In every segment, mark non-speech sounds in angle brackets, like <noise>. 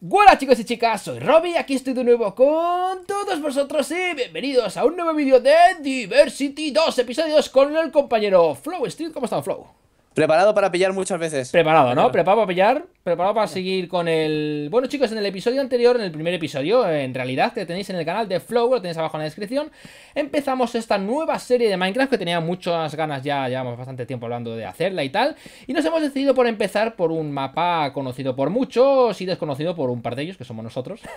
Hola chicos y chicas, soy Robbie, aquí estoy de nuevo con todos vosotros y bienvenidos a un nuevo vídeo de Diversity 2, episodios con el compañero Flow Street. ¿Cómo está Flow? Preparado para pillar muchas veces. Preparado, ¿no? Preparado para pillar, preparado para seguir con el... Bueno chicos, en el episodio anterior, en el primer episodio, en realidad, que tenéis en el canal de Flow, lo tenéis abajo en la descripción, empezamos esta nueva serie de Minecraft que tenía muchas ganas ya, llevamos bastante tiempo hablando de hacerla y tal, y nos hemos decidido por empezar por un mapa conocido por muchos y desconocido por un par de ellos, que somos nosotros. <laughs>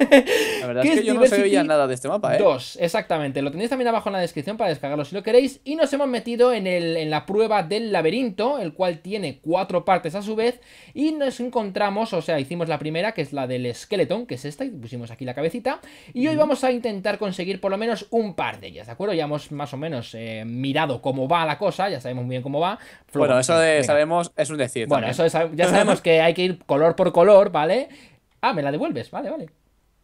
La verdad es que yo no no sabía nada de este mapa, ¿eh? Dos, exactamente, lo tenéis también abajo en la descripción para descargarlo si lo queréis, y nos hemos metido en, el, en la prueba del laberinto, el cual tiene cuatro partes a su vez, y nos encontramos, o sea, hicimos la primera, que es la del esqueleto, que es esta, y pusimos aquí la cabecita, y hoy vamos a intentar conseguir por lo menos un par de ellas, ¿de acuerdo? Ya hemos más o menos eh, mirado cómo va la cosa, ya sabemos muy bien cómo va. bueno, eso de sabemos es un decir. Bueno, eso de, ya sabemos que hay que ir color por color, ¿vale? Ah, me la devuelves, vale, vale.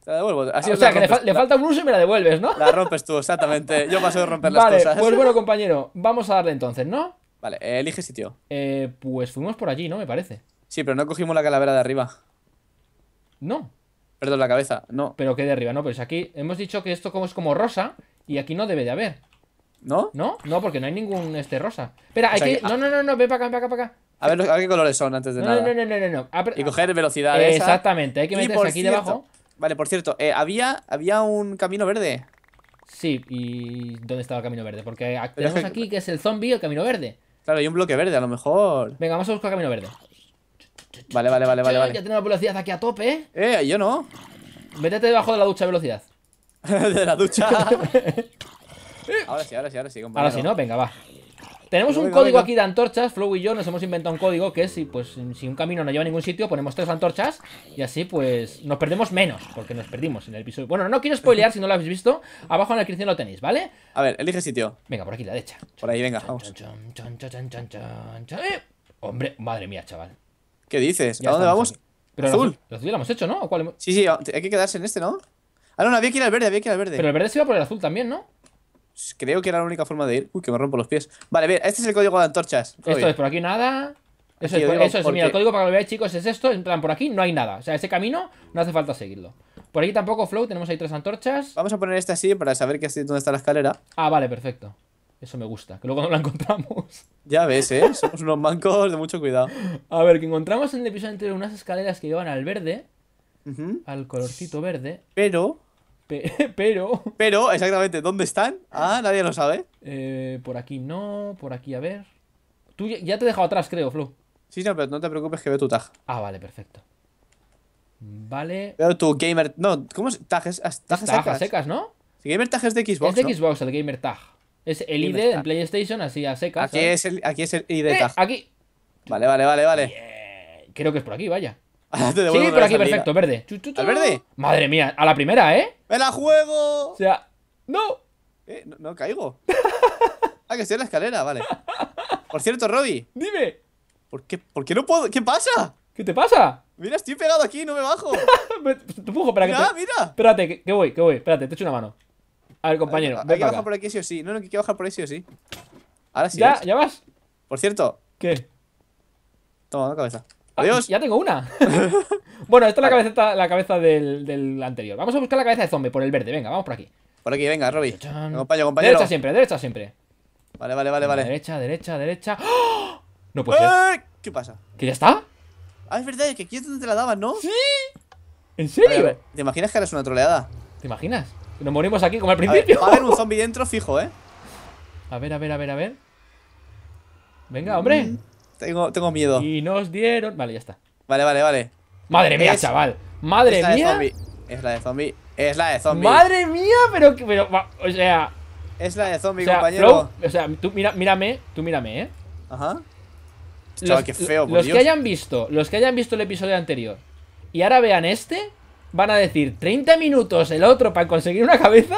Ah, o sea, que le, falta un uso y me la devuelves, ¿no? La rompes tú, exactamente. Yo paso de romper las cosas. Pues bueno, <laughs> compañero, vamos a darle entonces, ¿no? Vale, elige sitio. Eh, pues fuimos por allí, ¿no? Me parece. Sí, pero no cogimos la calavera de arriba. No. Perdón, la cabeza, no. Pero que de arriba, no, pues aquí hemos dicho que esto como es como rosa y aquí no debe de haber. ¿No? ¿No? No, porque no hay ningún este rosa. Espera, hay que... Ah. No, no, no, no, ven para acá, para acá, para acá. A ver, qué colores son antes de nada. No, no, no, no, no. Ah, y coger velocidad. exactamente, hay que meterse aquí debajo. Vale, por cierto, eh, había, había un camino verde. Sí, y ¿dónde estaba el camino verde? Porque tenemos aquí que es el zombie el camino verde. Claro, hay un bloque verde, a lo mejor. Venga, vamos a buscar camino verde. Vale, vale, vale, vale. Eh, vale. Ya tenemos velocidad aquí a tope. Eh, yo no. Métete debajo de la ducha, velocidad. <laughs> de la ducha. <laughs> ahora sí, ahora sí, ahora sí, compañero. Ahora sí, ¿no? Venga, va. Tenemos un código aquí de antorchas, Flow y yo nos hemos inventado un código que es si, pues, si un camino no lleva a ningún sitio, ponemos tres antorchas y así pues nos perdemos menos, porque nos perdimos en el episodio. Bueno, no quiero spoilear si no lo habéis visto, abajo en la descripción lo tenéis, ¿vale? A ver, elige sitio. Venga, por aquí, la derecha. Por ahí, venga, vamos. hombre, madre mía, chaval. ¿Qué dices? ¿A dónde vamos? Pero azul. azul lo hemos hecho, ¿no? Sí, sí, hay que quedarse en este, ¿no? Ah, no, no, había que ir al verde, había que ir al verde. Pero el verde se iba por el azul también, ¿no? Creo que era la única forma de ir. Uy, que me rompo los pies. Vale, ver, este es el código de antorchas. Esto es, por aquí nada. Eso, es, mira, el código para que lo veáis, chicos, es esto. entran por aquí no hay nada. O sea, ese camino no hace falta seguirlo. Por aquí tampoco, Flow, tenemos ahí tres antorchas. Vamos a poner este así para saber que es dónde está la escalera. Ah, vale, perfecto. Eso me gusta, que luego no la <laughs> encontramos. Ya ves, ¿eh? Somos unos mancos de mucho cuidado. A ver, que encontramos en el episodio anterior unas escaleras que llevan al verde. Al colorcito verde. Pero <laughs> pero. Pero, exactamente, ¿dónde están? Eh. Ah, nadie lo sabe. Eh, por aquí no, por aquí a ver. Tú ya te he dejado atrás, creo, Flo. Sí, no, pero no te preocupes que veo tu tag. Ah, vale, perfecto. Vale. pero tu gamer. No, ¿cómo es? es Tag. secas. secas, ¿no? Si gamer tag es de Xbox. Es de Xbox el gamer tag. Es el ID de en PlayStation, así a secas. Aquí, es el, aquí es el ID eh, tag. Aquí. Vale, vale, vale, vale. Creo que es por aquí, vaya. <laughs> sí, por aquí, perfecto, verde. ¿Al verde? Madre mía, a la primera, ¿eh? ¡Me la juego! O sea, ¡no! Eh, no, caigo. <laughs> ah, que estoy en la escalera, vale. Por cierto, Robby. Dime. ¿Por qué, ¿Por qué no puedo? ¿Qué pasa? ¿Qué te pasa? Mira, estoy pegado aquí, no me bajo. <laughs> te para que. Te... mira! Espérate, que, voy, que voy. Espérate, te echo una mano. A ver, compañero. hay, que bajar por aquí sí o sí. No, no, que hay que bajar por ahí sí o sí. Ahora sí. ¿Ya, ¿Ya vas? Por cierto. ¿Qué? Toma, la cabeza. Ah, Adiós. ya tengo una. <laughs> bueno, esta es la cabeza, la cabeza del, anterior. Vamos a buscar la cabeza de zombie por el verde. Venga, vamos por aquí. Por aquí, venga, Robby. compañero. Derecha siempre, derecha siempre. Vale, vale, vale, vale. Derecha, derecha, derecha. <gasps> No puede ser. ¡Eh! ¿Qué pasa? ¿Que ya está? Ah, es verdad, es que aquí es donde te la daban, ¿no? ¡Sí! ¿En serio? ¿Te imaginas que eres una troleada? ¿Te imaginas? Nos morimos aquí como al principio. A ver, va a haber un <laughs> zombie dentro fijo, ¿eh? A ver, a ver, a ver, a ver. Venga, hombre. Mm. Tengo, miedo. Y nos dieron. Vale, ya está. Vale, vale, vale. Madre mía, chaval. Madre mía. es la de zombie. Es la de zombie. Madre mía, pero. pero o sea. Es la de zombie, compañero. o sea, tú mira, mírame, tú mírame, ¿eh? Ajá. Chaval, qué feo, por los que hayan visto, los que hayan visto el episodio anterior y ahora vean este, van a decir 30 minutos el otro para conseguir una cabeza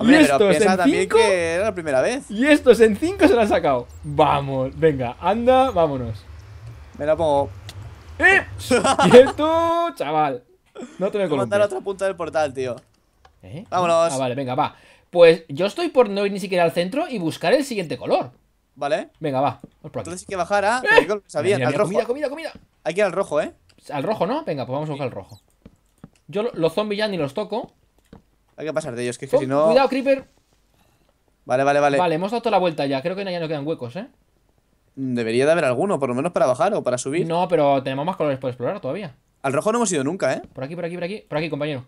y estos en cinco, que la primera vez. Y estos en 5 se lo han sacado. Vamos, venga, anda, vámonos. Me la pongo. ¡Eh! ¡Quieto, <laughs> chaval! No te me columpies. mandar a otra punta del portal, tío. ¿Eh? Vámonos. Ah, vale, venga, va. Pues yo estoy por no ir ni siquiera al centro y buscar el siguiente color. Vale. Venga, va. Entonces hay que bajar a. ¿Eh? Sabía, mira, al rojo. Comida, comida, comida. Hay que ir al rojo, ¿eh? Al rojo, ¿no? Venga, pues vamos a buscar el rojo. Yo los zombies ya ni los toco. Hay que pasar de ellos, que, es que oh, si no... Cuidado, Creeper. Vale, vale, vale. Vale, hemos dado toda la vuelta ya. Creo que ya no quedan huecos, ¿eh? Debería de haber alguno, por lo menos para bajar o para subir. No, pero tenemos más colores por explorar todavía. Al rojo no hemos ido nunca, ¿eh? Por aquí, por aquí, por aquí. Por aquí, compañero.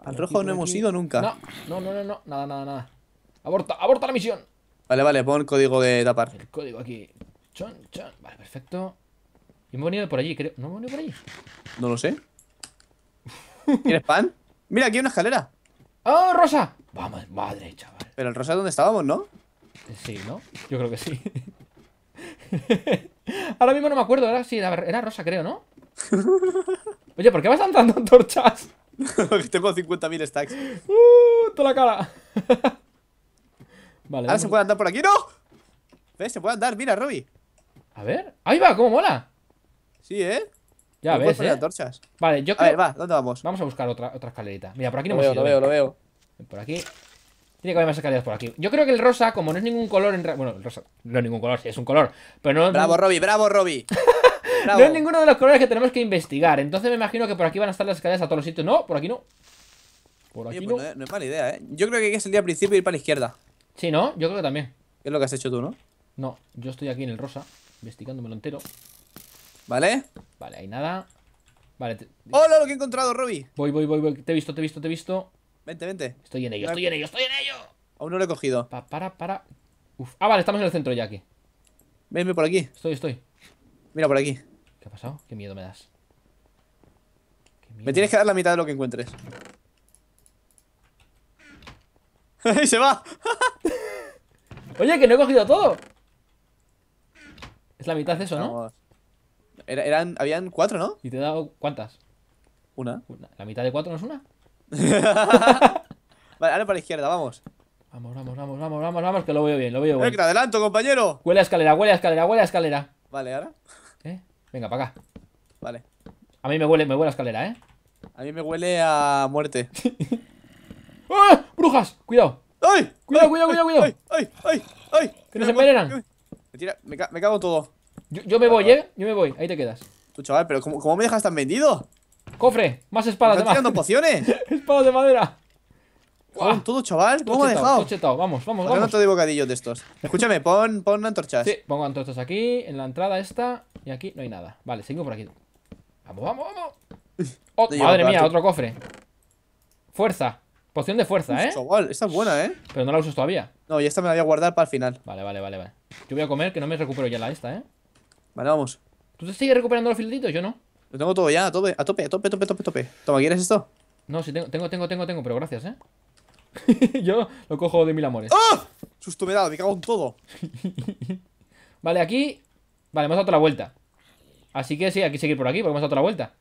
Al rojo no hemos ido nunca. No, no, no, no, Nada, nada, nada. Aborta, aborta la misión. Vale, vale, pon código de tapar. El código aquí. Chon, chon. Vale, perfecto. Y hemos venido por allí, creo. ¿No hemos venido por allí? No lo sé. <laughs> ¿Quieres pan? Mira, aquí hay una escalera. ¡Oh, Rosa! Vamos, madre, chaval. Pero el Rosa es donde estábamos, ¿no? Sí, ¿no? Yo creo que sí. <laughs> ahora mismo no me acuerdo, sí, era Rosa, creo, ¿no? <laughs> Oye, ¿por qué vas lanzando antorchas? <laughs> Tengo 50.000 stacks. ¡Uh! ¡Toda la cara! vale. Ahora se puede andar por aquí. ¡No! ¿Ves? Se puede andar, mira, Robby. A ver. ¡Ahí va! ¡Cómo mola! Sí, ¿eh? Ya ves, ¿eh? Vale, yo creo... A ver, va, ¿dónde vamos? Vamos a buscar otra, otra escalerita Mira, por aquí no lo veo, Lo veo, lo veo Por aquí tiene que haber más escaleras por aquí. Yo creo que el rosa, como no es ningún color en Bueno, el rosa no es ningún color, sí es un color. Pero no. Bravo, Robby, bravo, Robby. <laughs> no es ninguno de los colores que tenemos que investigar. Entonces me imagino que por aquí van a estar las escaleras a todos los sitios. No, por aquí no. Por aquí pues no. no. es mala idea, ¿eh? Yo creo que hay que salir al principio y ir para la izquierda. Sí, ¿no? Yo creo que también. Es lo que has hecho tú, ¿no? No, yo estoy aquí en el rosa, investigándomelo lo entero. ¿Vale? Vale, hay nada. Vale. ¡Hola, lo que he encontrado, Robby! Voy, voy, voy, voy. Te he visto, te he visto, te he visto. Vente, vente. Estoy en ello, estoy en ello, estoy en ello. Aún no lo he cogido. para, para. Uf. Ah, vale, estamos en el centro ya aquí. Venme por aquí. Estoy, estoy. Mira por aquí. ¿Qué ha pasado? Qué miedo me das. Me tienes que dar la mitad de lo que encuentres. <laughs> se va! <laughs> Oye, que no he cogido todo. Es la mitad de eso, ¿no? eran, habían cuatro, ¿no? ¿Y te he dado cuántas? Una. ¿La mitad de cuatro no es una? <laughs> vale, ahora para la izquierda, vamos. Vamos, vamos, vamos, vamos, vamos, vamos, que lo veo bien, lo veo bien. Venga, adelanto, compañero. Huele a escalera, huele a escalera, huele a escalera. Vale, ahora. ¿Eh? Venga, para acá. Vale. A mí me huele, me huele a escalera, ¿eh? A mí me huele a muerte. <laughs> ¡Ah! ¡Brujas! ¡Cuidado! ¡Ay! ¡Cuidado, ay, cuidado, cuidado! cuidado ay ay, ay! ay que nos se Me, tira, me, me cago en todo. Yo, me voy, ¿eh? Yo me voy. Ahí te quedas. Tú, chaval, pero ¿cómo, me dejas tan vendido? Cofre, más espadas. ¿Estás tirando <laughs> pociones? espadas de madera. todo, chaval. ¿Cómo me ha dejado? Chetao. Vamos, vamos, vamos. de bocadillos de estos. Escúchame, pon, pon antorchas. Sí, pongo antorchas aquí, en la entrada esta. Y aquí no hay nada. Vale, sigo por aquí. Vamos, vamos, vamos. <laughs> Oh, madre mía, otro cofre. Fuerza. Poción de fuerza, ¿eh? Chaval, esta es buena, ¿eh? Pero no la usas todavía. No, y esta me la voy a guardar para el final. Vale, vale, vale, vale. Yo voy a comer que no me recupero ya la esta, ¿eh? Vale, vamos. ¿Tú te sigues recuperando los filetitos? Yo no. Lo tengo todo ya, a tope, a tope, a tope, a tope, tope, tope. Toma, ¿quieres esto? No, sí, tengo, tengo, tengo, tengo, pero gracias, ¿eh? <laughs> Yo lo cojo de mil amores. ¡Ah! ¡Oh! Susto me cago en todo. <laughs> vale, aquí. Vale, hemos dado la vuelta. Así que sí, hay que seguir por aquí, porque hemos dado la vuelta.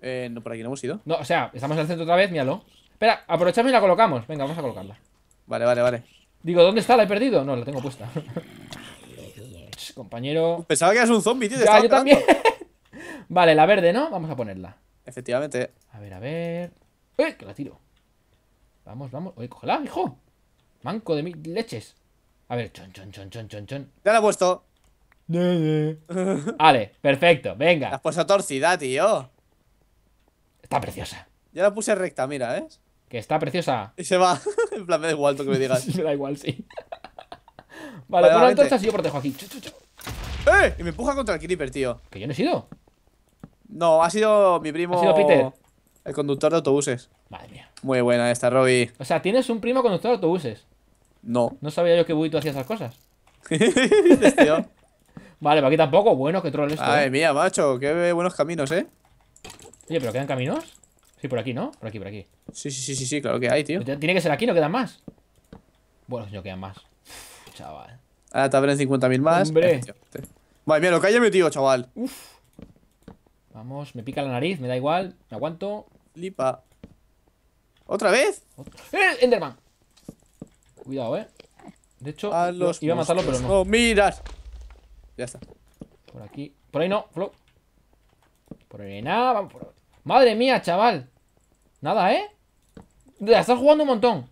Eh, no, por aquí no hemos ido. No, o sea, estamos en el centro otra vez, míralo. Espera, aprovechamos y la colocamos. Venga, vamos a colocarla. Vale, vale, vale. Digo, ¿dónde está? ¿La he perdido? No, la tengo puesta. <laughs> compañero. Pensaba que eras un zombie, tío. yo también. <laughs> vale, la verde, ¿no? Vamos a ponerla. Efectivamente. A ver, a ver. Eh, Que la tiro. Vamos, vamos. Oye, cógela, hijo. Manco de mil leches. A ver, chon, chon, chon, chon, chon, chon. Ya la he puesto. vale, perfecto, venga. La has torcida, tío. Está preciosa. Ya la puse recta, mira, eh Que está preciosa. Y se va. <laughs> en plan, me da igual que me digas. <laughs> me da igual, sí. Vale, pon las antorchas y yo protejo aquí. ¡Eh! Y me empuja contra el creeper, tío. ¿Que yo no he sido? No, ha sido mi primo. ¿Ha sido Peter? El conductor de autobuses. Madre mía. Muy buena esta, Robby O sea, tienes un primo conductor de autobuses. No. No sabía yo que tú hacías esas cosas. <laughs> vale, para aquí tampoco. Bueno, que troll esto. Ay, eh. mía, macho. Qué buenos caminos, eh. Oye, pero quedan caminos. Sí, por aquí, ¿no? Por aquí, por aquí. Sí, sí, sí, sí, sí claro que hay, tío. Tiene que ser aquí, no quedan más. Bueno, si no quedan más chaval. Ahora te abren 50.000 más. Hombre. Vale, mira, lo que haya chaval. Uf. Vamos, me pica la nariz, me da igual. Me aguanto. Lipa. ¿Otra vez? ¡Eh! Enderman. Cuidado, eh. De hecho, iba a matarlo, pero no. ¡Oh, miras! Ya está. Por aquí. Por ahí no, Flo. Por ahí nada, vamos por... ¡Madre mía, chaval! Nada, ¿eh? Estás jugando un montón.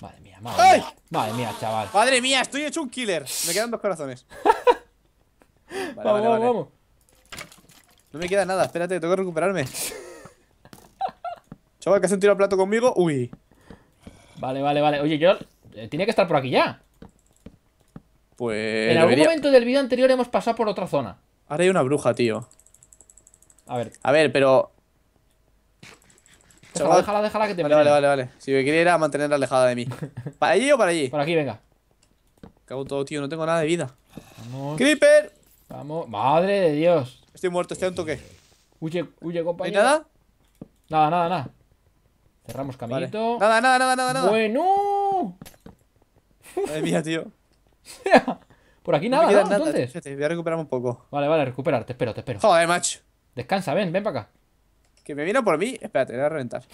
Madre mía madre mía. chaval. Madre mía, estoy hecho un killer. Me quedan dos corazones. <laughs> vamos, vamos. No me queda nada, espérate, tengo que recuperarme. chaval, que hace un tiro al plato conmigo. Uy. Vale, vale, vale. Oye, yo. Eh, tiene que estar por aquí ya. Pues. En algún momento del vídeo anterior hemos pasado por otra zona. Ahora hay una bruja, tío. A ver. A ver, pero Déjala, déjala, déjala que te Vale, vale, vale, vale. Si me quería a mantenerla alejada de mí. <laughs> ¿Para allí o para allí? Por aquí, venga. Cago todo, tío, no tengo nada de vida. ¡Creeper! Vamos. Madre de Dios. Estoy muerto, estoy a un toque. Huye, huye, compañero. ¿Hay nada? Nada, nada, nada. Cerramos caminito. Nada, nada, nada, nada, nada. Bueno. Madre mía, tío. <laughs> Por aquí nada, no, nada entonces. voy a recuperarme un poco. Vale, vale, recuperar, te espero, te espero. Joder, macho. Descansa, ven, ven para acá. Que me vino por mí. Espérate, voy a reventar.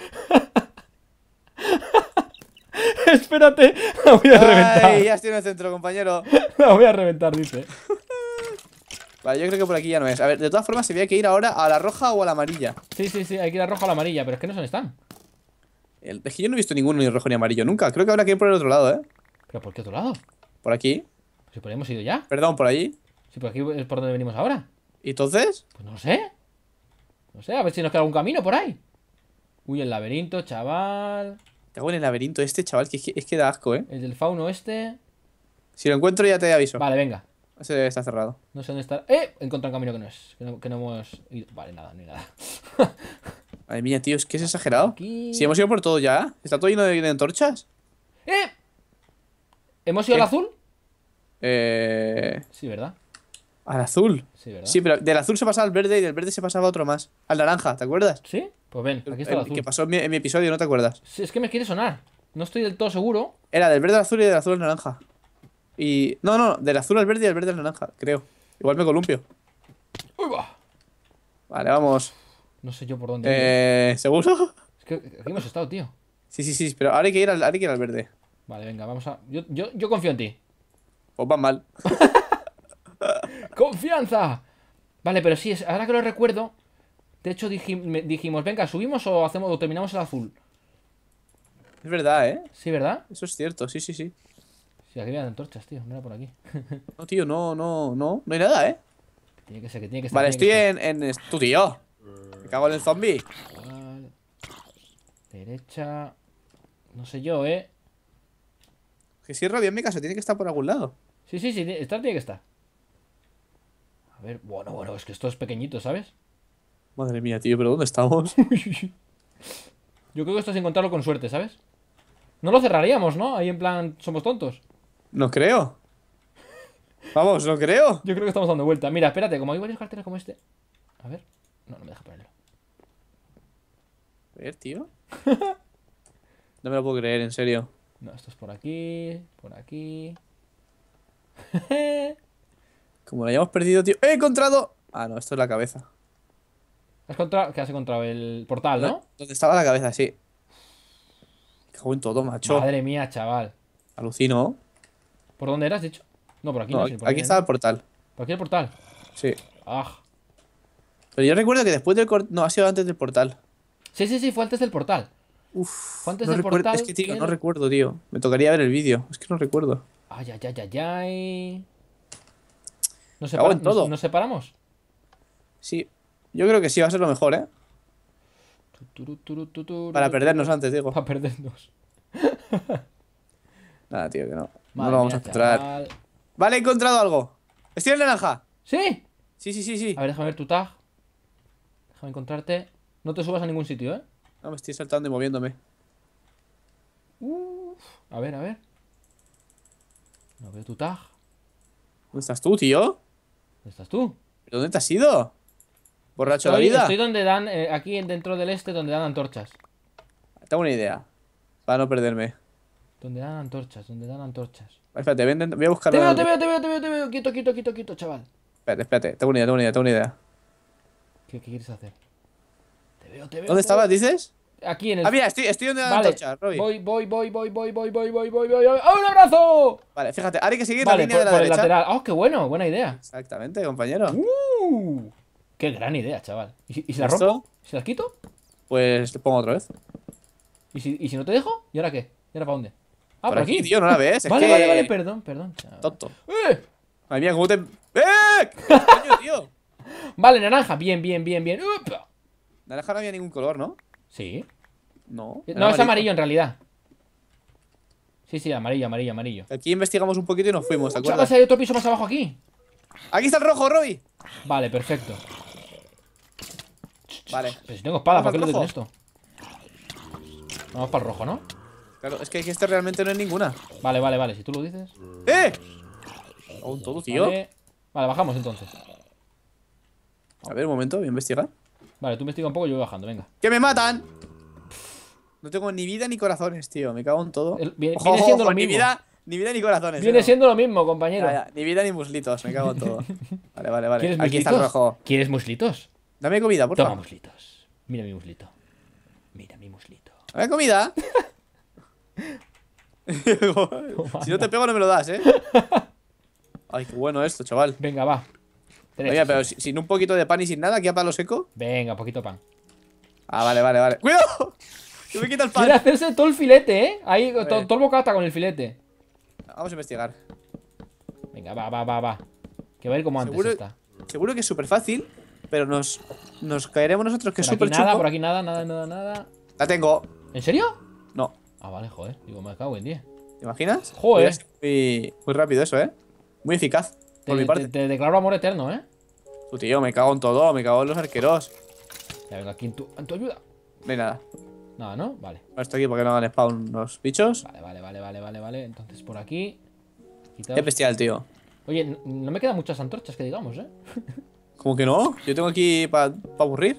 <laughs> Espérate, Me voy a reventar. Ya estoy en el centro, compañero. <laughs> La voy a reventar, dice. <laughs> Vale, yo creo que por aquí ya no es. A ver, de todas formas, se había que ir ahora a la roja o a la amarilla. Sí, sí, sí, hay que ir a roja o a la amarilla, pero es que no son están. El, es que yo no he visto ninguno ni rojo ni amarillo nunca. Creo que habrá que ir por el otro lado, ¿eh? ¿Pero por qué otro lado? Por aquí. Si por ahí hemos ido ya. Perdón, por allí. Sí, por aquí es por donde venimos ahora. ¿Y entonces? Pues no sé. No sé, a ver si nos queda algún camino por ahí. Uy, el laberinto, chaval. Te hago en el laberinto este, chaval, es, que da asco, ¿eh? El del fauno este. Si lo encuentro ya te aviso. Vale, venga. Ese debe estar cerrado. No sé dónde está. ¡Eh! Encontré un camino que no es. Que no, hemos ido. Vale, nada, ni nada. <laughs> Madre mía, tío, es que es exagerado. Si hemos ido por todo ya. Está todo lleno de, antorchas. ¡Eh! ¿Hemos ido al azul? Eh. Sí, ¿verdad? Al azul. Sí, pero del azul se pasaba al verde y del verde se pasaba a otro más. Al naranja, ¿te acuerdas? Sí, pues ven, aquí está el, eh, Que pasó en mi, episodio, ¿no te acuerdas? es que me quiere sonar. No estoy del todo seguro. Era del verde al azul y del azul al naranja. Y. No, no, del azul al verde y del verde al naranja, creo. Igual me columpio. Vale, vamos. No sé yo por dónde. Eh. ¿Seguro? Es que aquí hemos estado, tío. Sí, sí, sí, pero ahora hay que ir al, al verde. Vale, venga, vamos a. Yo, yo, yo confío en ti. Pues va mal. <laughs> ¡Confianza! Vale, pero sí, ahora que lo recuerdo, de hecho dijimos, venga, subimos o hacemos o terminamos el azul. Es verdad, ¿eh? Sí, ¿verdad? Eso es cierto, sí, sí, sí. Sí, aquí vienen antorchas, tío, no era por aquí. <laughs> no, tío, no, no, no, no hay nada, ¿eh? tiene que ser, que tiene que ser. Vale, estoy en, en... Me cago en el zombie. Derecha... No sé yo, ¿eh? Que si bien mi casa, tiene que estar por algún lado. Sí, sí, sí, está, tiene que estar. A ver, bueno, bueno, es que esto es pequeñito, ¿sabes? Madre mía, tío, pero ¿dónde estamos? <laughs> Yo creo que esto es encontrarlo con suerte, ¿sabes? No lo cerraríamos, ¿no? Ahí en plan, somos tontos. No creo. Vamos, no creo. Yo creo que estamos dando vuelta. Mira, espérate, como hay varias carteras como este. A ver. No, no me deja ponerlo. A ver, tío. <laughs> no me lo puedo creer, en serio. No, esto es por aquí, por aquí. <laughs> Como lo hayamos perdido, tío. ¡He encontrado! Ah, no, esto es la cabeza. ¿Has ¿Qué has encontrado? El portal, ¿no? Donde estaba la cabeza, sí. Cago en todo, macho. Madre mía, chaval. Alucino. ¿Por dónde eras, hecho? No, por aquí no. aquí estaba el portal. ¿Por aquí el portal? Sí. Ah. Pero yo recuerdo que después del No, ha sido antes del portal. Sí, sí, sí, fue antes del portal. Uf. Fue antes del portal. Es que, tío, no recuerdo, tío. Me tocaría ver el vídeo. Es que no recuerdo. Ay, ay, ay, ay, ay. ¿Nos, ¿Nos, separamos? Sí, yo creo que sí, va a ser lo mejor, ¿eh? Para perdernos antes, digo. Para perdernos. <laughs> Nada, tío, que no. no lo vamos a encontrar. Vale, he encontrado algo. Estoy en naranja. ¿Sí? Sí, sí, sí, sí. A ver, déjame ver tu tag. Déjame encontrarte. No te subas a ningún sitio, ¿eh? No, me estoy saltando y moviéndome. A ver, a ver. No veo tu tag. ¿Dónde estás tú, tío? ¿Dónde estás tú? dónde te has ido? ¿Borracho de la vida? Estoy donde dan, eh, aquí dentro del este, donde dan antorchas. Tengo una idea. Para no perderme. Donde dan antorchas, donde dan antorchas. Ay, espérate, ven, voy a buscar. Te veo, te veo, te veo, te veo, te veo. Quito, quito, quito, quito, chaval. Espérate, espérate. Tengo una idea, tengo una idea, tengo una idea. ¿Qué, qué quieres hacer? Te veo, te veo. ¿Dónde estabas, dices? Aquí en el. Ah, mira, estoy, estoy donde la Antorcha, Robby. Voy, voy, voy, voy, voy, voy, voy, voy, voy, voy, voy. un abrazo! Vale, fíjate, ahora hay que seguir la línea por, de la por derecha. El lateral. ¡Oh, qué bueno! Buena idea. Exactamente, compañero. Uh, ¡Qué gran idea, chaval! ¿Y, y si la rompo? ¿Si las quito? Pues te pongo otra vez. ¿Y si, ¿Y si no te dejo? ¿Y ahora qué? ¿Y ahora para dónde? Ah, por, aquí. aquí. tío, no la ves. Es vale, que... vale, vale, perdón, perdón. Tonto. ¡Eh! ¡Ay, mía, cómo te. ¡Eh! coño, tío? Vale, naranja. Bien, bien, bien, bien. Naranja no había ningún color, ¿no? Sí. No. No, es amarillo en realidad. Sí, sí, amarillo, amarillo, amarillo. Aquí investigamos un poquito y nos fuimos, ¿te uh, hay otro piso más abajo aquí. Aquí está el rojo, Roy. Vale, perfecto. Vale. Pero si tengo espada, ¿para qué lo tengo esto? Vamos para el rojo, ¿no? Claro, es que aquí este realmente no es ninguna. Vale, vale, vale, si tú lo dices. ¡Eh! Aún todo, tío. vale, bajamos entonces. A ver, un momento, voy a investigar. Vale, tú investiga un poco y yo voy bajando, venga. ¡Que me matan! No tengo ni vida ni corazones, tío. Me cago en todo. viene, siendo lo ni mismo. Vida, ni vida ni corazones. Viene ¿eh? siendo lo mismo, compañero. ni vida ni muslitos, me cago en todo. <laughs> Vale, vale, vale. Aquí está rojo. ¿Quieres muslitos? Dame comida, por favor. Toma muslitos. Mira mi muslito. Mira mi muslito. <laughs> ¿Dame comida? <laughs> si no te pego no me lo das, ¿eh? Ay, qué bueno esto, chaval. Venga, va. Oye, pero sin un poquito de pan y sin nada, ¿qué a palo seco. Venga, poquito pan. Ah, vale, vale, vale. ¡Cuidado! <laughs> Que me quita el pan. Quiere hacerse todo el filete, ¿eh? Ahí, todo el bocado está con el filete. Vamos a investigar. Venga, va, va, va, va. Que va a ir como antes Seguro que es súper fácil, pero nos, nos caeremos nosotros que es súper chulo. Nada, por aquí nada, nada, nada, nada. La tengo. ¿En serio? No. Ah, vale, joder. Digo, me cago en 10. ¿Te imaginas? Joder. Pues muy, muy rápido eso, ¿eh? Muy eficaz, por mi parte. te declaro amor eterno, ¿eh? tío, me cago en todo, me cago en los arqueros. Ya vengo aquí en tu, en tu ayuda. No hay nada. Nada, ¿no? Vale. Esto aquí porque no hagan spawn los bichos. Vale, vale, vale, vale, vale, vale. Entonces por aquí. Qué bestial, tío. Oye, no, me quedan muchas antorchas que digamos, ¿eh? <laughs> ¿Cómo que no? Yo tengo aquí para pa aburrir.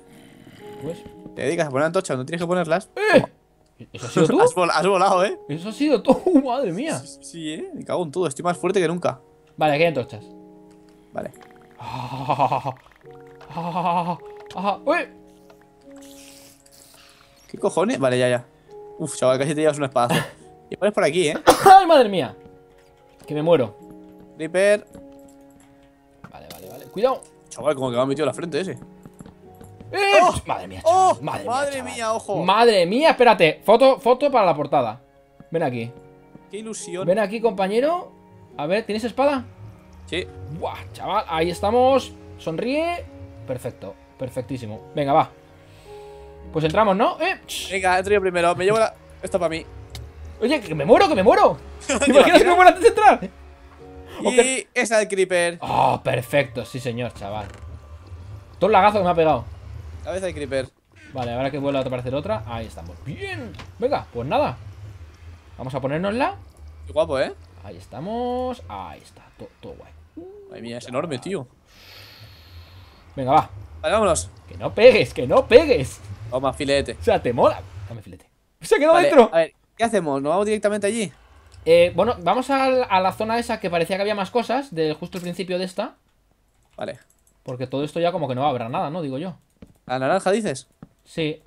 Pues. Te dedicas a poner antorchas, no tienes que ponerlas. ¡Eh! ¿Eso ha sido tú? Has, volado, ¿eh? Eso ha sido todo <laughs> madre mía. Sí, sí, ¿eh? Me cago en todo, estoy más fuerte que nunca. Vale, aquí hay antorchas. Vale. ¡Uy! ¿Qué cojones? Vale, ya, ya. Uf, chaval, casi te llevas una espada. y pones por aquí, ¿eh? ¡Ay, madre mía! Que me muero. Creeper. Vale, vale, vale. ¡Cuidado! Chaval, como que me ha metido la frente ese. ¡Eh! ¡Oh! Madre mía, ¡Oh! Madre, mía, mía, ojo. Madre mía, espérate. Foto, foto para la portada. Ven aquí. Qué ilusión. Ven aquí, compañero. A ver, ¿tienes espada? Sí. Buah, chaval, ahí estamos. Sonríe. Perfecto, perfectísimo. Venga, va. Pues entramos, ¿no? Eh. Venga, entro yo primero. Me llevo Esto para mí. Oye, que me muero, que me muero. <laughs> imagínate que me muero antes de entrar? Y esa el creeper. Oh, perfecto, sí, señor, chaval. Todo el lagazo que me ha pegado. A veces hay creeper. Vale, ahora que vuelve a aparecer otra, ahí estamos. Bien. Venga, pues nada. Vamos a ponernosla Qué guapo, ¿eh? Ahí estamos. Ahí está. todo guay. Madre mía, es enorme, tío. Venga, va. Vale, vámonos. Que no pegues, que no pegues. Toma, filete. O sea, te mola. Dame filete. Se quedó quedado dentro. A ver, ¿qué hacemos? ¿No vamos directamente allí? Eh, bueno, vamos a, la zona esa que parecía que había más cosas, del justo principio de esta. Vale. Porque todo esto ya como que no va a haber nada, ¿no? Digo yo. ¿La naranja dices? Sí.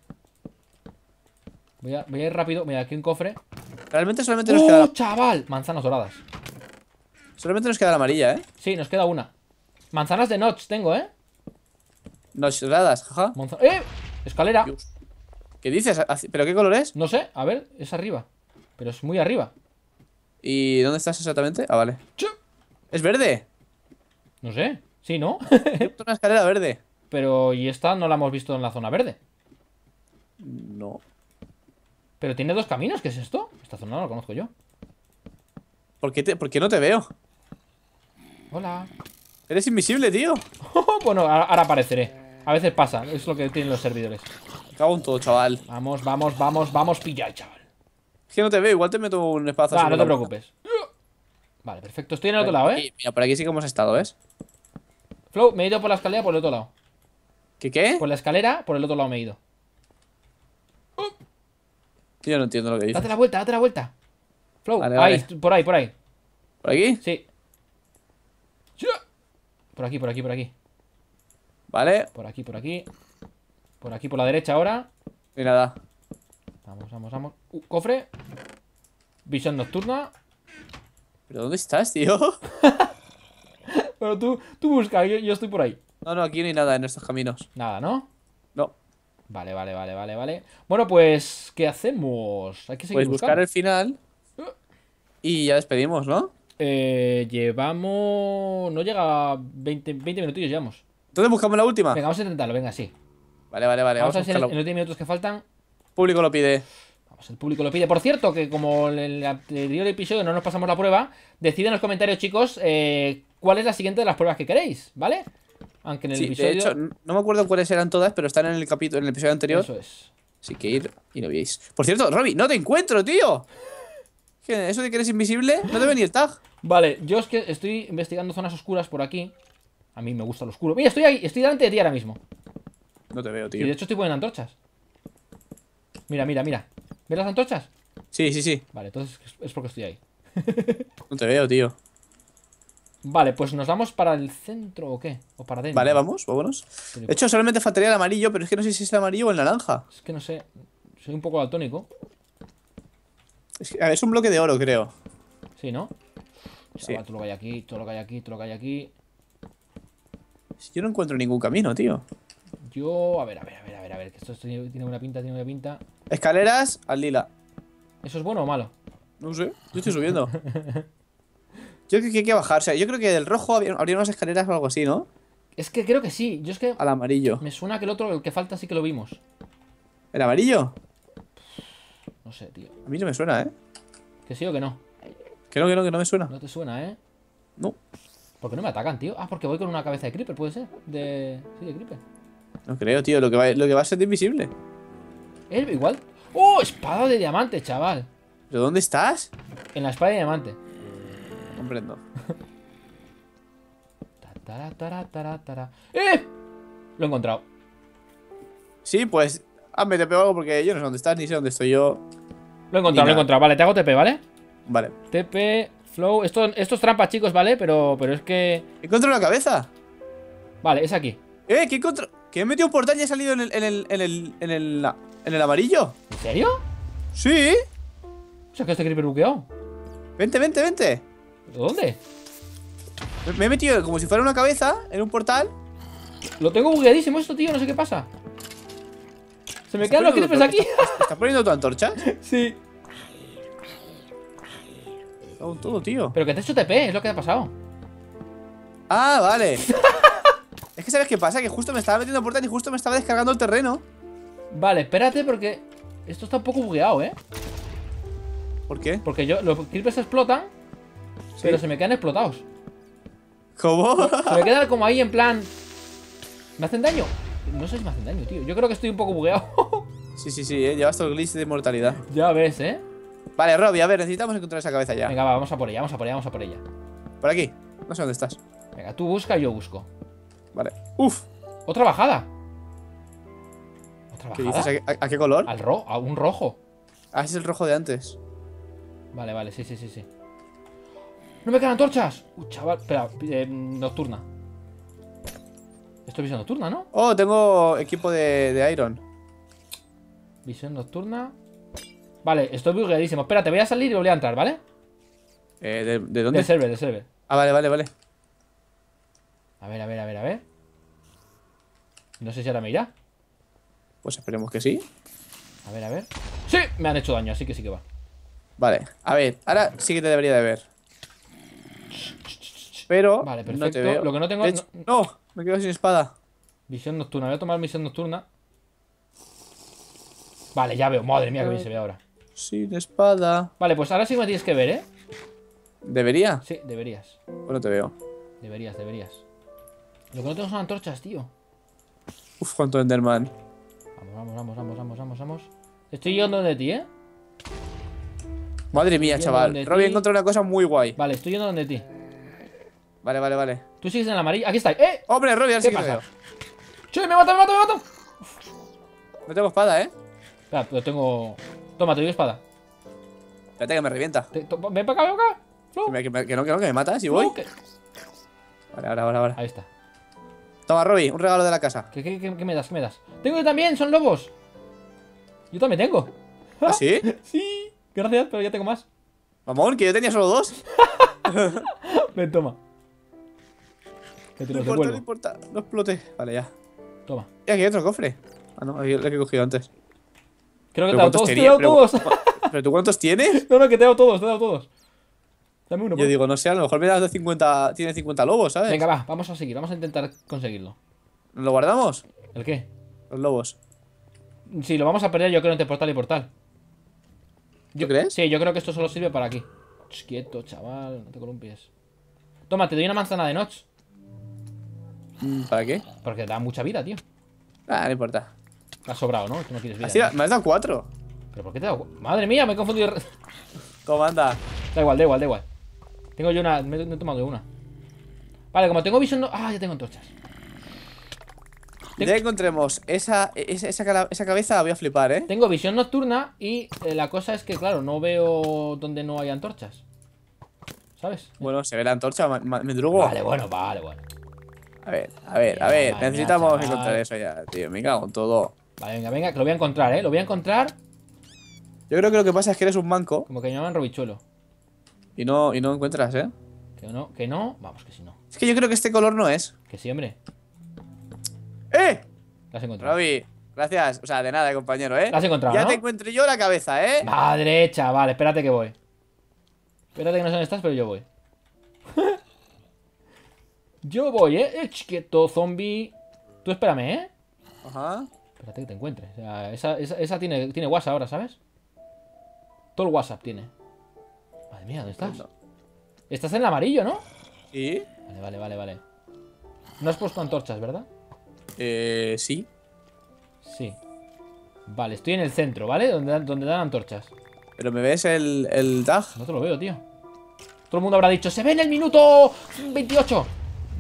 Voy a, ir rápido. Mira, aquí un cofre. Realmente solamente nos ¡Oh, chaval! Manzanas doradas. Solamente nos queda la amarilla, ¿eh? Sí, nos queda una. Manzanas de notch tengo, ¿eh? Notch radas, jaja. ¡Eh! Escalera. ¿Qué dices? ¿Pero qué color es? No sé, a ver, es arriba. Pero es muy arriba. ¿Y dónde estás exactamente? Ah, vale. ¿Es verde? No sé. Sí, ¿no? una escalera verde. Pero, ¿y esta no la hemos visto en la zona verde? No. Pero tiene dos caminos, ¿qué es esto? Esta zona no la conozco yo. ¿Por qué, ¿Por qué no te veo? Hola. ¿Eres invisible, tío? <laughs> bueno, ahora apareceré. A veces pasa, es lo que tienen los servidores. cago en todo, chaval. Vamos, vamos, vamos, vamos, pillar, chaval. Es que no te veo, igual te meto un espacio. no te preocupes. Vale, perfecto. Estoy en el otro lado, ¿eh? Mira, por aquí sí que hemos estado, ¿ves? Flow, me he ido por la escalera por el otro lado. ¿Qué qué? Por la escalera, por el otro lado me he ido. Yo no entiendo lo que dices. Date la vuelta, date la vuelta. Flow, ahí, por ahí, por ahí. ¿Por aquí? Sí. Por aquí, por aquí, por aquí. Vale. Por aquí, por aquí. Por aquí, por la derecha ahora. Y nada. Vamos, vamos, vamos. Uh, cofre. Visión nocturna. ¿Pero dónde estás, tío? <laughs> Pero tú, tú busca, yo, yo, estoy por ahí. No, no, aquí no hay nada en estos caminos. Nada, ¿no? No. Vale, vale, vale, vale, vale. Bueno, pues, ¿qué hacemos? Hay que seguir pues buscar el final. Uh. Y ya despedimos, ¿no? Eh, llevamos. No llega a 20, 20 minutillos, llevamos. Entonces buscamos la última. Venga, vamos a intentarlo, venga, sí. Vale, vale, vale. Vamos, a hacer en los 10 minutos que faltan. público lo pide. Vamos, el público lo pide. Por cierto, que como en el anterior episodio no nos pasamos la prueba, deciden en los comentarios, chicos, eh, cuál es la siguiente de las pruebas que queréis, ¿vale? Aunque en el episodio. De hecho, no me acuerdo cuáles eran todas, pero están en el capítulo, en el episodio anterior. Eso es. Así que ir y no veis. Por cierto, Robby, no te encuentro, tío. ¿Eso de que eres invisible? ¿No te venía el tag? Vale, yo es que estoy investigando zonas oscuras por aquí. A mí me gusta lo oscuro. Mira, estoy ahí, estoy delante de ti ahora mismo. No te veo, tío. Y de hecho estoy poniendo antorchas. Mira, mira, mira. ¿Ves las antorchas? Sí, sí, sí. Vale, entonces es porque estoy ahí. <laughs> no te veo, tío. Vale, pues nos vamos para el centro o qué? O para dentro. Vale, vamos, vámonos. De hecho, solamente faltaría el amarillo, pero es que no sé si es el amarillo o el naranja. Es que no sé. Soy un poco daltónico es un bloque de oro, creo. Sí, ¿no? sí. todo lo que hay aquí, todo lo que hay aquí, todo lo que hay aquí. Yo no encuentro ningún camino, tío. Yo, a ver, a ver, a ver, a ver, a ver, que esto, tiene una pinta, tiene una pinta. Escaleras al lila. ¿Eso es bueno o malo? No sé, yo estoy subiendo. <laughs> yo creo que hay que bajar, o sea, yo creo que del rojo habría unas escaleras o algo así, ¿no? Es que creo que sí, yo es que... Al amarillo. Me suena que el otro, el que falta, sí que lo vimos. ¿El amarillo? No sé, tío. A mí no me suena, ¿eh? ¿Que sí o que no? Que no, que no, que no me suena. No te suena, ¿eh? No. ¿Por qué no me atacan, tío? Ah, porque voy con una cabeza de creeper, puede ser. De. Sí, de creeper. No creo, tío. Lo que va, lo que va a ser de invisible. Él, ¿Eh? igual. ¡Oh! Espada de diamante, chaval. ¿Pero dónde estás? En la espada de diamante. Comprendo. ¡Eh! Lo he encontrado. Sí, pues Hazme ah, te o algo porque yo no sé dónde estás, ni sé dónde estoy yo. Lo he encontrado, lo he encontrado. Vale, te hago TP, ¿vale? Vale. TP, flow. Esto, esto es chicos, ¿vale? Pero, pero es que. Encontré una cabeza. Vale, es aquí. ¿Eh? ¿Qué encontré? ¿Que he metido un portal y he salido en el, en el, en el, en el, amarillo? ¿En serio? Sí. O sea, que este creeper buqueado. Vente, vente, vente. ¿Dónde? Me, me he metido como si fuera una cabeza en un portal. Lo tengo bugueadísimo esto, tío. No sé qué pasa. Se me quedan los creepers aquí. ¿Estás poniendo tu antorcha? <laughs> Sí. Oh, todo, tío. Pero que te he hecho TP, es lo que te ha pasado. Ah, vale. <laughs> es que sabes qué pasa, que justo me estaba metiendo puertas y justo me estaba descargando el terreno. Vale, espérate porque esto está un poco bugueado, ¿eh? ¿Por qué? Porque yo, los creepers explotan, pero se me quedan explotados. ¿Cómo? Se me quedan como ahí en plan... ¿Me hacen daño? No sé si me hacen daño, tío. Yo creo que estoy un poco bugueado. <laughs> sí, sí, sí, ¿eh? llevas todo el glitch de mortalidad. Ya ves, ¿eh? Vale, Robby, a ver, necesitamos encontrar esa cabeza ya. Venga, vamos a por ella, vamos a por ella, vamos a por ella. Por aquí. No sé dónde estás. Venga, tú busca y yo busco. Vale. ¡Uf! ¡Otra bajada! ¿Otra bajada? ¿Qué dices? ¿A, qué color? Al rojo, a un rojo. Ah, es el rojo de antes. Vale, vale, sí, sí, sí, sí. ¡No me quedan torchas! Uh, chaval, espera, eh, nocturna. Esto es visión nocturna, ¿no? Oh, tengo equipo de, Iron. Visión nocturna. Vale, estoy bugueadísimo. te voy a salir y voy a entrar, ¿vale? Eh, ¿de, dónde? De server, de server. Ah, vale, vale, vale. A ver, a ver, a ver, a ver. No sé si ahora me irá. Pues esperemos que sí. A ver, a ver. ¡Sí! Me han hecho daño, así que sí que va. Vale, a ver, ahora sí que te debería de ver. Pero. Vale, perfecto. Lo que no tengo. no. Me quedo sin espada. Visión nocturna. Voy a tomar misión nocturna. Vale, ya veo. Madre mía, que bien se ve ahora. Sin espada. Vale, pues ahora sí me tienes que ver, ¿eh? ¿Debería? Sí, deberías. Bueno, te veo. Deberías, deberías. Lo que no tengo son antorchas, tío. Uf, cuánto Enderman. Vamos, vamos, vamos, vamos, vamos, vamos, vamos. Estoy yendo donde ti, ¿eh? Madre mía, chaval. Robbie encontró una cosa muy guay. Vale, estoy yendo donde ti. Vale, vale, vale. Tú sigues en la amarilla. Aquí está. ¡Eh! ¡Hombre, Robbie! ¿Qué sí pasa? me mato, me mato, me mato! No tengo espada, ¿eh? Claro, pero tengo... Toma, te doy espada. Espérate que me revienta. Ven para acá, ven para acá. Que, no, que no, que me matas si voy. Vale, ahora, ahora, ahora. Ahí está. Toma, Robby, un regalo de la casa. ¿Qué, qué, qué, me das? ¿Qué me das? Tengo yo también, son lobos. Yo también tengo. ¿Ah, sí? <laughs> sí, gracias, pero ya tengo más. Mamón, que yo tenía solo dos. <laughs> Ven, toma no importa, no importa, no explote. Vale, ya. Toma. Y eh, aquí hay otro cofre. Ah, no, aquí el que he cogido antes. Creo que te he dado todos. Pero, tú cuántos tienes? <laughs> No, no, que te he dado todos, te he dado todos. Dame uno. Yo pues. digo, no sé, a lo mejor me das de 50. Tiene 50 lobos, ¿sabes? Venga, va, vamos a seguir, vamos a intentar conseguirlo. ¿Lo guardamos? ¿El qué? Los lobos. Si, lo vamos a perder, yo creo, entre portal y portal. Yo, crees? Sí, yo creo que esto solo sirve para aquí. quieto, chaval, no te columpies. Toma, te doy una manzana de noche. Mm. ¿Para qué? Porque da mucha vida, tío. Ah, no importa. Me ha sobrado, ¿no? Me has dado cuatro. ¿Pero por qué te da? Madre mía, me he confundido. <laughs> ¿Cómo anda. Da igual, da igual, da igual. Tengo yo una. Me, he tomado yo una. Vale, como tengo visión. nocturna... Ah, ya tengo antorchas. Ya encontremos esa, esa, cabeza, voy a flipar, ¿eh? Tengo visión nocturna y eh, la cosa es que, claro, no veo donde no hay antorchas. ¿Sabes? Bueno, se ve la antorcha, me, drugo. Vale, bueno, vale, bueno. A ver, a ver, a ver. Necesitamos encontrar eso ya, tío. Me cago todo. Vale, venga, venga, que lo voy a encontrar, ¿eh? Lo voy a encontrar. Yo creo que lo que pasa es que eres un manco. Como que me llaman robichuelo. Y no, y no encuentras, ¿eh? Que no, que no. Vamos, que si no. Es que yo creo que este color no es. Que sí, hombre. ¡Eh! La has encontrado. Robi, gracias. O sea, de nada, compañero, ¿eh? has encontrado. Ya te encuentro yo la cabeza, ¿eh? Madre, chaval, espérate que voy. Espérate que no sé estas, estás, pero yo voy. Yo voy, ¿eh? chiquito zombie. Tú espérame, ¿eh? Ajá. Espérate que te encuentres. O sea, esa, tiene, tiene WhatsApp ahora, ¿sabes? Todo el WhatsApp tiene. Madre mía, ¿dónde estás? Estás en el amarillo, ¿no? Sí. Vale, vale, vale, vale. No has puesto antorchas, ¿verdad? Eh, sí. Sí. Vale, estoy en el centro, ¿vale? Donde, donde dan antorchas. ¿Pero me ves el, el No te lo veo, tío. Todo el mundo habrá dicho, se ve en el minuto 28.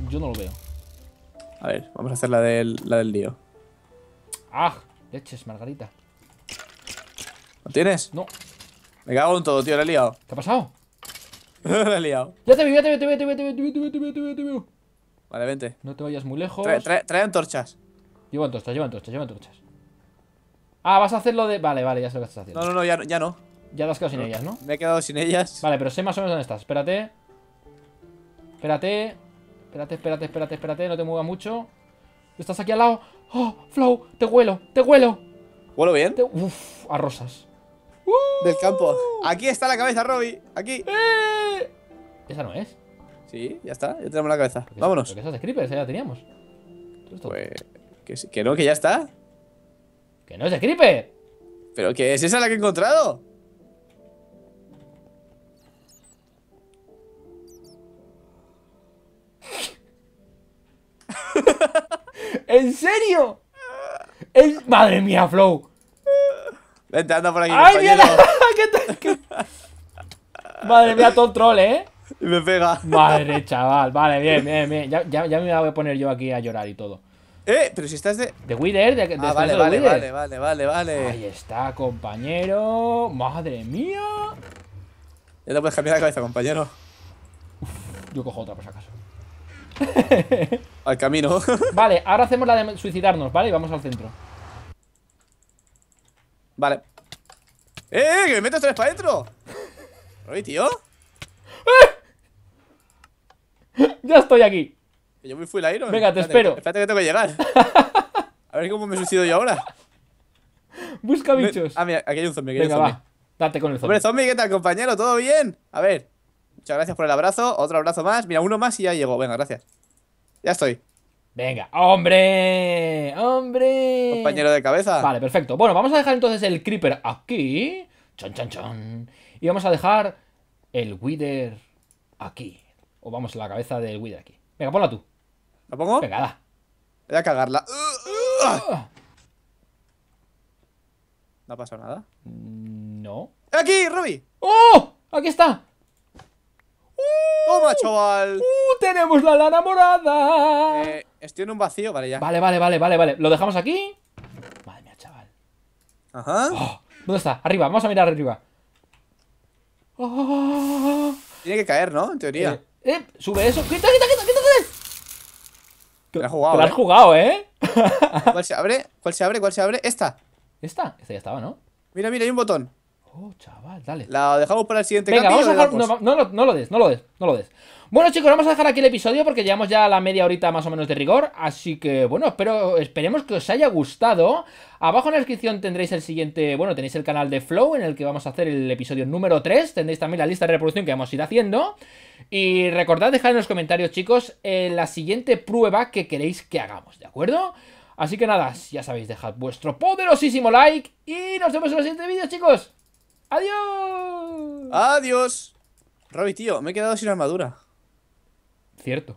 Yo no lo veo. A ver, vamos a hacer la del, lío. ¡Ah! Leches, Margarita. ¿Lo tienes? No. Me cago en todo, tío, lo he liado. ¿Qué ha pasado? <laughs> la he liado. Ya te veo, ya te veo, te veo, te veo, te veo, te veo, te veo, te Vale, vente. No te vayas muy lejos. Trae, trae, antorchas. Llevo antorchas, llevo antorchas, llevo antorchas. Ah, vas a hacer lo de. Vale, vale, ya sé lo que estás haciendo. No, no, no, ya, ya no. Ya te has quedado sin ellas, ¿no? Me he quedado sin ellas. Vale, pero sé más o menos dónde estás. Espérate. Espérate. Espérate, espérate, espérate, espérate, no te muevas mucho. Estás aquí al lado. ¡Oh, Flow! ¡Te huelo! ¡Te huelo! ¿Huelo bien? Uf, a rosas. Uh. Del campo. Aquí está la cabeza, Robby. Aquí. Eh. ¿Esa no es? Sí, ya está. Ya tenemos la cabeza. Vámonos. esa esas de Creeper, ya la teníamos. Pues, que, no, que ya está. ¡Que no es de Creeper! ¿Pero qué es esa la que he encontrado? <laughs> ¿En serio? Madre mía, Flow. Vente, anda por aquí. ¡Ay, mierda! <laughs> ¿Qué Madre mía, todo troll, ¿eh? Y me pega. Madre, chaval. Vale, bien, bien, bien. Ya, ya, ya me voy a poner yo aquí a llorar y todo. Eh, pero si estás de. De Wither, de, de Ah, vale, vale, Wither. vale, vale, vale, vale. Ahí está, compañero. Madre mía. Ya te puedes cambiar la cabeza, compañero. Uf, yo cojo otra por si acaso. <laughs> al camino. <laughs> vale, ahora hacemos la de suicidarnos, ¿vale? Y vamos al centro. Vale. ¡Eh! ¡Que me meto tres para adentro! ¿Oye, tío? <laughs> ¡Ya estoy aquí! Yo me fui el Iron. Venga, te espero. Espérate que tengo que llegar. A ver cómo me suicido yo ahora. Busca bichos. Ah, mira, aquí hay un zombie. Venga, va. Date con el zombie. Hombre, zombie, ¿qué tal, compañero? ¿Todo bien? A ver. Muchas gracias por el abrazo. Otro abrazo más. Mira, uno más y ya llego. Venga, gracias. Ya estoy. Venga, hombre, hombre. Compañero de cabeza. Vale, perfecto. Bueno, vamos a dejar entonces el creeper aquí. Chon, chon, chon. Y vamos a dejar el wither aquí. O vamos, la cabeza del wither aquí. Venga, ponla tú. ¿La pongo? Venga, da. Voy a cagarla. Uh, uh. ¿No ha pasado nada? Mm, no. ¡Aquí, Ruby! ¡Oh! ¡Aquí está! ¡Toma, chaval! ¡Uh! ¡Tenemos la lana morada! Eh, estoy en un vacío, vale, ya. Vale, vale, vale, vale, vale. ¿Lo dejamos aquí? Madre mía, chaval. Ajá. ¡Oh! ¿Dónde está? Arriba, vamos a mirar arriba. ¡Oh! Tiene que caer, ¿no? En teoría. Eh, eh sube eso. ¡Quita, quita, quita, quita, Te has jugado. Te has eh. jugado, ¿eh? ¿Cuál se abre? ¿Cuál se abre? ¿Cuál se abre? Esta. ¿Esta? Esta ya estaba, ¿no? Mira, mira, hay un botón. Oh, chaval, dale. ¿La dejamos para el siguiente Venga, pues. no, lo des, no lo des, no lo des. Bueno, chicos, vamos a dejar aquí el episodio porque llevamos ya la media horita más o menos de rigor. Así que, bueno, esperemos que os haya gustado. Abajo en la descripción tendréis el siguiente, bueno, tenéis el canal de Flow en el que vamos a hacer el episodio número 3. Tendréis también la lista de reproducción que vamos a ir haciendo. Y recordad dejar en los comentarios, chicos, eh, la siguiente prueba que queréis que hagamos, ¿de acuerdo? Así que nada, ya sabéis, dejad vuestro poderosísimo like y nos vemos en el siguiente vídeo chicos. ¡Adiós! ¡Adiós! Roby, tío, me he quedado sin armadura. Cierto.